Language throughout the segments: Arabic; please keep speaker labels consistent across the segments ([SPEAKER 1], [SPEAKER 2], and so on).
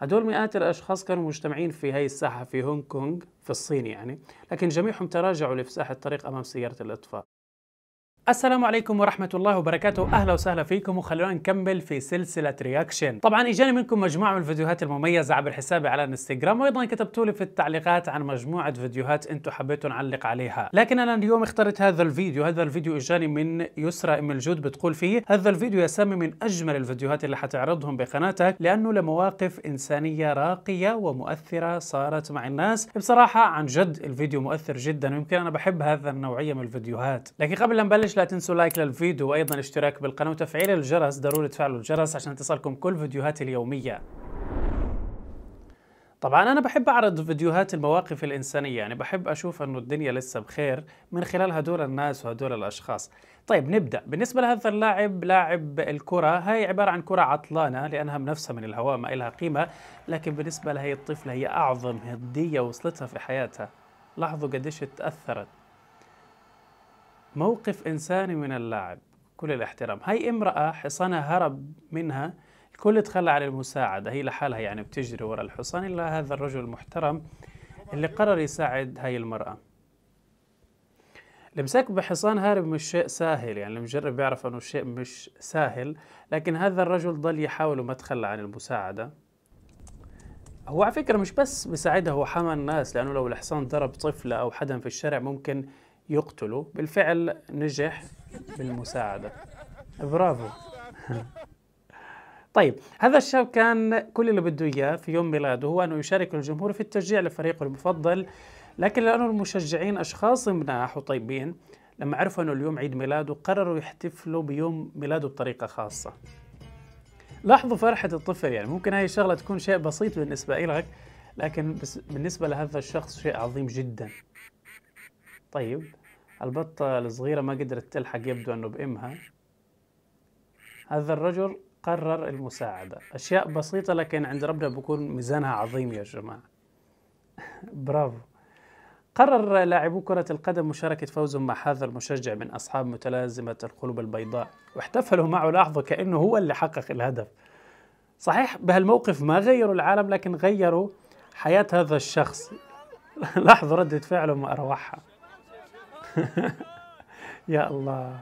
[SPEAKER 1] هدول مئات الأشخاص كانوا مجتمعين في هاي الساحة في هونغ كونغ في الصين يعني لكن جميعهم تراجعوا لفساحة الطريق أمام سيارة الإطفاء السلام عليكم ورحمة الله وبركاته أهلا وسهلا فيكم وخلونا نكمل في سلسلة رياكشن طبعا إجاني منكم مجموعة من الفيديوهات المميزة عبر حسابي على انستغرام وأيضا كتبتوا لي في التعليقات عن مجموعة فيديوهات أنتم حبيتوا نعلق عليها لكن أنا اليوم اخترت هذا الفيديو هذا الفيديو إجاني من يسرى أم الجود بتقول فيه هذا الفيديو يا سامي من أجمل الفيديوهات اللي حتعرضهم بقناتك لأنه لمواقف إنسانية راقية ومؤثرة صارت مع الناس بصراحة عن جد الفيديو مؤثر جدا ويمكن أنا بحب هذا النوعية من الفيديوهات لكن قبل أن نبلش لا تنسوا لايك للفيديو وايضا اشتراك بالقناه وتفعيل الجرس ضروري تفعلوا الجرس عشان تصلكم كل فيديوهاتي اليوميه طبعا انا بحب اعرض فيديوهات المواقف الانسانيه يعني بحب اشوف انه الدنيا لسه بخير من خلال هدول الناس وهدول الاشخاص طيب نبدا بالنسبه لهذا اللاعب لاعب الكره هاي عباره عن كره عطلانه لانها بنفسها من الهواء ما لها قيمه لكن بالنسبه لهي الطفله هي اعظم هديه وصلتها في حياتها لاحظوا قديش تاثرت موقف إنساني من اللاعب كل الاحترام هاي امرأة حصانها هرب منها الكل تخلى عن المساعدة هي لحالها يعني بتجري ورا الحصان إلا هذا الرجل المحترم اللي قرر يساعد هاي المرأة الامساك بحصان هارب مش شيء سهل يعني المجرب بيعرف انه شيء مش سهل لكن هذا الرجل ضل يحاول وما تخلى عن المساعده هو على فكره مش بس بيساعدها هو حمى الناس لانه لو الحصان ضرب طفله او حدا في الشارع ممكن يقتله بالفعل نجح بالمساعدة برافو طيب هذا الشاب كان كل اللي بده اياه في يوم ميلاده هو انه يشارك الجمهور في التشجيع لفريقه المفضل لكن لانه المشجعين اشخاص مناح وطيبين لما عرفوا انه اليوم عيد ميلاده قرروا يحتفلوا بيوم ميلاده بطريقه خاصه لاحظوا فرحة الطفل يعني ممكن هاي الشغلة تكون شيء بسيط بالنسبة لك لكن بس بالنسبة لهذا الشخص شيء عظيم جدا طيب البطة الصغيرة ما قدرت تلحق يبدو أنه بأمها هذا الرجل قرر المساعدة أشياء بسيطة لكن عند ربنا بكون ميزانها عظيم يا جماعة برافو قرر لاعبو كرة القدم مشاركة فوزهم مع هذا المشجع من أصحاب متلازمة القلوب البيضاء واحتفلوا معه لحظة كأنه هو اللي حقق الهدف صحيح بهالموقف ما غيروا العالم لكن غيروا حياة هذا الشخص لاحظوا ردة فعله ما أروعها يا الله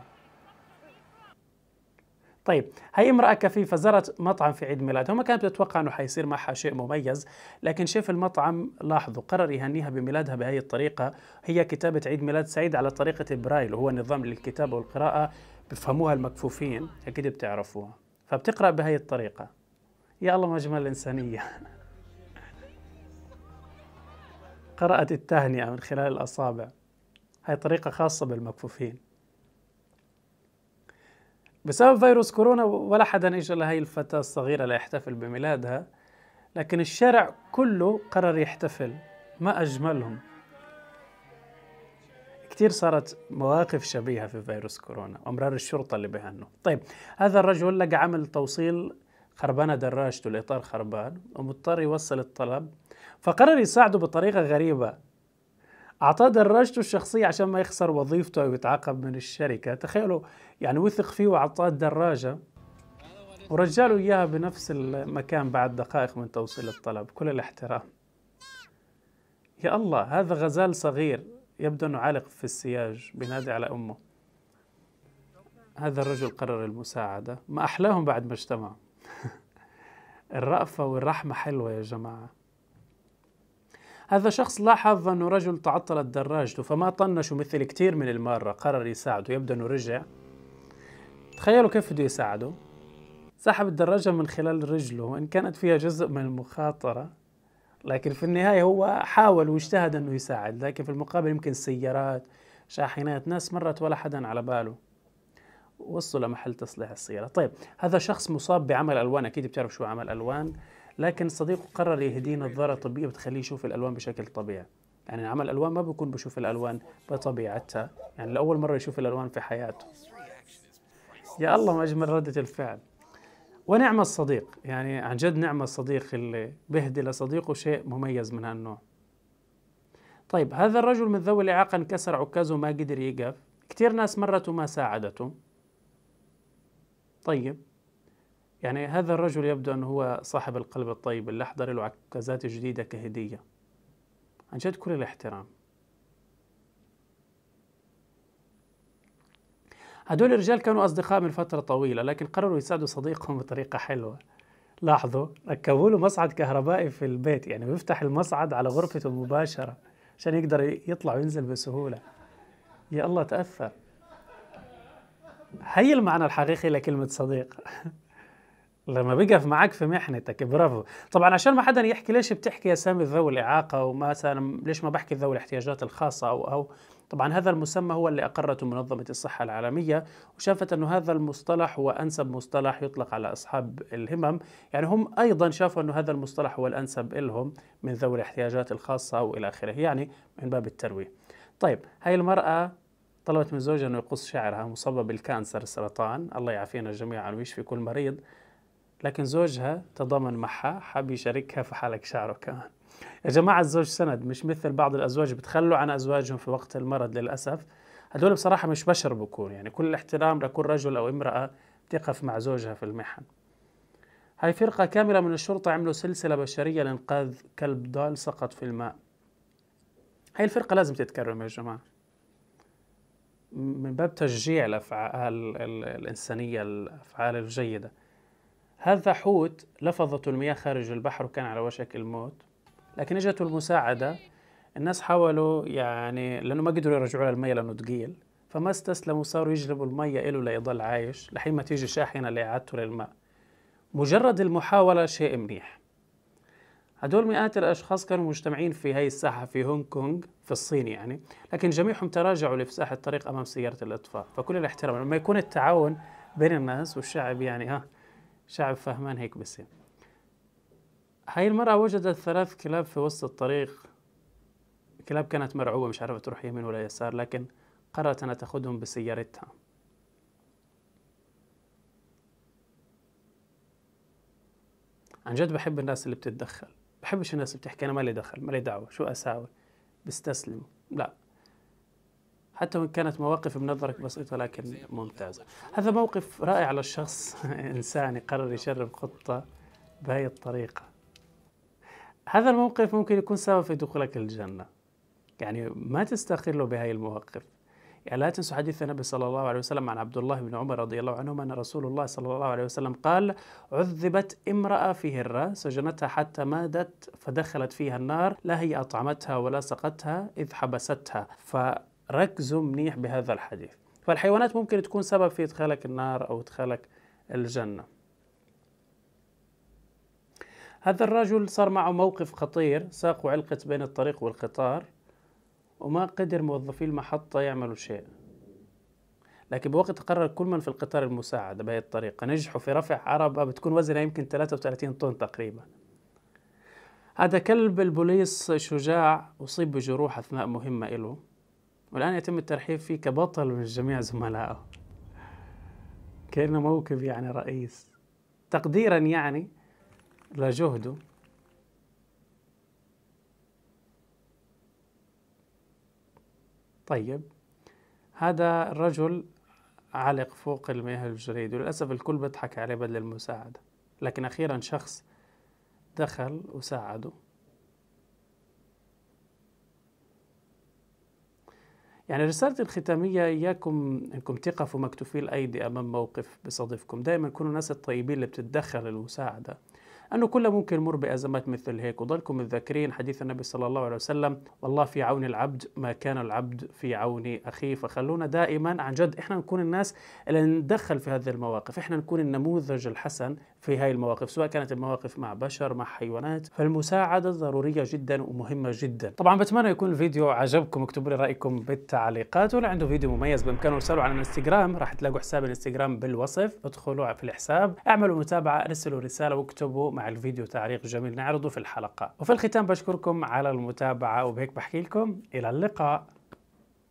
[SPEAKER 1] طيب هي امرأة كفيفة زرت مطعم في عيد ميلادها وما كانت تتوقع أنه حيصير معها شيء مميز لكن شيف المطعم لاحظوا قرر يهنيها بميلادها بهذه الطريقة هي كتابة عيد ميلاد سعيد على طريقة برايل وهو نظام للكتابة والقراءة بفهموها المكفوفين أكيد بتعرفوها فبتقرأ بهذه الطريقة يا الله ما جمال الإنسانية قرأت التهنئة من خلال الأصابع هاي طريقة خاصة بالمكفوفين بسبب فيروس كورونا ولا حدا اجى لهي الفتاة الصغيرة ليحتفل بميلادها لكن الشارع كله قرر يحتفل ما أجملهم كثير صارت مواقف شبيهة في فيروس كورونا أمرار الشرطة اللي بيهنوا طيب هذا الرجل لقى عمل توصيل خربانة دراجته الإطار خربان ومضطر يوصل الطلب فقرر يساعده بطريقة غريبة اعطاه دراجته الشخصيه عشان ما يخسر وظيفته او يتعاقب من الشركه تخيلوا يعني وثق فيه واعطاه الدراجه ورجاله اياها بنفس المكان بعد دقائق من توصيل الطلب كل الاحترام يا الله هذا غزال صغير يبدو انه عالق في السياج بينادي على امه هذا الرجل قرر المساعده ما احلاهم بعد ما اجتمعوا الرأفة والرحمة حلوة يا جماعة هذا شخص لاحظ أنه رجل تعطلت دراجته فما طنشه مثل كثير من المرة قرر يساعده يبدو أنه رجع تخيلوا كيف بده يساعده سحب الدراجة من خلال رجله وإن كانت فيها جزء من المخاطرة لكن في النهاية هو حاول واجتهد أنه يساعد لكن في المقابل يمكن سيارات شاحنات ناس مرت ولا حدا على باله وصلوا لمحل تصليح السيارة طيب هذا شخص مصاب بعمل ألوان أكيد بتعرف شو عمل ألوان لكن صديقه قرر يهديه نظاره طبيه بتخليه يشوف الالوان بشكل طبيعي يعني عمل الوان ما بيكون بشوف الالوان بطبيعتها يعني لاول مره يشوف الالوان في حياته يا الله ما اجمل رده الفعل ونعم الصديق يعني عن جد نعم الصديق اللي بيهدي لصديقه شيء مميز من هالنوع طيب هذا الرجل من ذوي الإعاقة انكسر عكازه وما قدر يقف كثير ناس مرت وما ساعدته طيب يعني هذا الرجل يبدو أنه هو صاحب القلب الطيب اللي أحضر له عكازات جديدة كهدية عن جد كل الاحترام هدول الرجال كانوا أصدقاء من فترة طويلة لكن قرروا يساعدوا صديقهم بطريقة حلوة لاحظوا ركبوا له مصعد كهربائي في البيت يعني بيفتح المصعد على غرفته مباشرة عشان يقدر يطلع وينزل بسهولة يا الله تأثر هي المعنى الحقيقي لكلمة صديق لما بيقف معك في محنتك برافو طبعا عشان ما حدا يحكي ليش بتحكي يا سامي ذوي الإعاقة ومثلا ليش ما بحكي ذوي الاحتياجات الخاصة أو أو طبعا هذا المسمى هو اللي أقرته منظمة الصحة العالمية وشافت أنه هذا المصطلح هو أنسب مصطلح يطلق على أصحاب الهمم يعني هم أيضا شافوا أنه هذا المصطلح هو الأنسب لهم من ذوي الاحتياجات الخاصة وإلى آخره يعني من باب الترويج طيب هاي المرأة طلبت من زوجها أنه يقص شعرها مصابة بالكانسر السرطان الله يعافينا جميعا ويشفي كل مريض لكن زوجها تضامن معها حاب يشاركها في حال شعره كمان يا جماعة الزوج سند مش مثل بعض الأزواج بتخلوا عن أزواجهم في وقت المرض للأسف هدول بصراحة مش بشر بكون يعني كل الاحترام لكل رجل أو امرأة تقف مع زوجها في المحن هاي فرقة كاملة من الشرطة عملوا سلسلة بشرية لإنقاذ كلب ضال سقط في الماء هاي الفرقة لازم تتكرم يا جماعة من باب تشجيع الأفعال الإنسانية الأفعال الجيدة هذا حوت لفظته المياه خارج البحر وكان على وشك الموت لكن اجته المساعدة الناس حاولوا يعني لأنه ما قدروا يرجعوا له المية لأنه ثقيل فما استسلموا صاروا يجلبوا المية إله ليضل عايش لحين ما تيجي شاحنة لإعادته للماء مجرد المحاولة شيء منيح هدول مئات الأشخاص كانوا مجتمعين في هاي الساحة في هونغ كونغ في الصين يعني لكن جميعهم تراجعوا لإفساح الطريق أمام سيارة الإطفاء فكل الاحترام لما يكون التعاون بين الناس والشعب يعني ها شعب فهمان هيك بصير يعني. هاي المرأة وجدت ثلاث كلاب في وسط الطريق كلاب كانت مرعوبة مش عارفة تروح يمين ولا يسار لكن قررت أن تأخذهم بسيارتها عن جد بحب الناس اللي بتتدخل بحبش الناس اللي بتحكي أنا مالي دخل مالي دعوة شو أساوي بستسلم لا حتى وإن كانت مواقف بنظرك بسيطة لكن ممتازة هذا موقف رائع للشخص إنسان يقرر يشرب قطة بهي الطريقة هذا الموقف ممكن يكون سبب في دخولك الجنة يعني ما تستقلوا بهي المواقف يعني لا تنسوا حديث النبي صلى الله عليه وسلم عن عبد الله بن عمر رضي الله عنهما أن رسول الله صلى الله عليه وسلم قال عذبت امرأة في هرة سجنتها حتى ماتت فدخلت فيها النار لا هي أطعمتها ولا سقتها إذ حبستها ف ركزوا منيح بهذا الحديث فالحيوانات ممكن تكون سبب في إدخالك النار أو إدخالك الجنة هذا الرجل صار معه موقف خطير ساقه علقت بين الطريق والقطار وما قدر موظفي المحطة يعملوا شيء لكن بوقت قرر كل من في القطار المساعدة بهذه الطريقة نجحوا في رفع عربة بتكون وزنها يمكن 33 طن تقريبا هذا كلب البوليس شجاع أصيب بجروح أثناء مهمة إله والآن يتم الترحيب فيه كبطل من جميع زملائه كأنه موكب يعني رئيس تقديرا يعني لجهده طيب هذا الرجل علق فوق المياه الجريد وللأسف الكل بيضحك عليه بدل المساعدة لكن أخيرا شخص دخل وساعده يعني رسالتي الختامية إياكم أنكم تقفوا مكتوفي الأيدي أمام موقف بصدفكم، دائما كونوا الناس الطيبين اللي بتتدخل المساعدة أنه كل ممكن يمر بأزمات مثل هيك وضلكم متذكرين حديث النبي صلى الله عليه وسلم والله في عون العبد ما كان العبد في عون أخيه فخلونا دائما عن جد إحنا نكون الناس اللي نتدخل في هذه المواقف إحنا نكون النموذج الحسن في هاي المواقف سواء كانت المواقف مع بشر مع حيوانات فالمساعدة ضرورية جدا ومهمة جدا طبعا بتمنى يكون الفيديو عجبكم اكتبوا لي رأيكم بالتعليقات ولو عنده فيديو مميز بإمكانه ارسلوا على الانستغرام راح تلاقوا حساب الانستغرام بالوصف ادخلوا في الحساب اعملوا متابعة ارسلوا رسالة واكتبوا مع الفيديو تعليق جميل نعرضه في الحلقة وفي الختام بشكركم على المتابعة وبهيك بحكي لكم إلى اللقاء